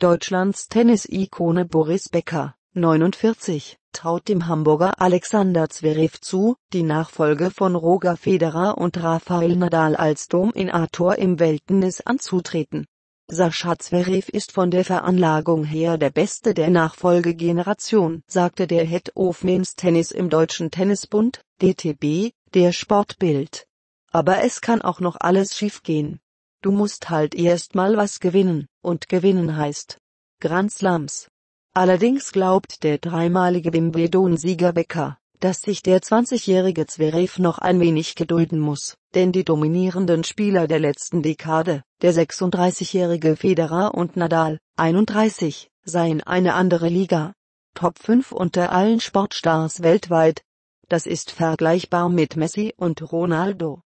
Deutschlands Tennis-Ikone Boris Becker, 49, traut dem Hamburger Alexander Zverev zu, die Nachfolge von Roger Federer und Rafael Nadal als Dominator im Welttennis anzutreten. Sascha Zverev ist von der Veranlagung her der Beste der Nachfolgegeneration, sagte der Head of Men's Tennis im Deutschen Tennisbund, DTB, der Sportbild. Aber es kann auch noch alles schiefgehen. Du musst halt erst mal was gewinnen, und gewinnen heißt Grand Slams. Allerdings glaubt der dreimalige Wimbledon-Sieger Becker, dass sich der 20-jährige Zverev noch ein wenig gedulden muss, denn die dominierenden Spieler der letzten Dekade, der 36-jährige Federer und Nadal, 31, seien eine andere Liga. Top 5 unter allen Sportstars weltweit. Das ist vergleichbar mit Messi und Ronaldo.